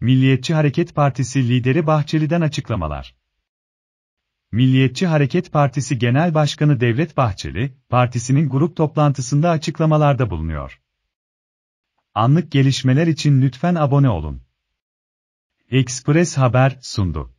Milliyetçi Hareket Partisi lideri Bahçeli'den açıklamalar. Milliyetçi Hareket Partisi Genel Başkanı Devlet Bahçeli, partisinin grup toplantısında açıklamalarda bulunuyor. Anlık gelişmeler için lütfen abone olun. Express Haber sundu.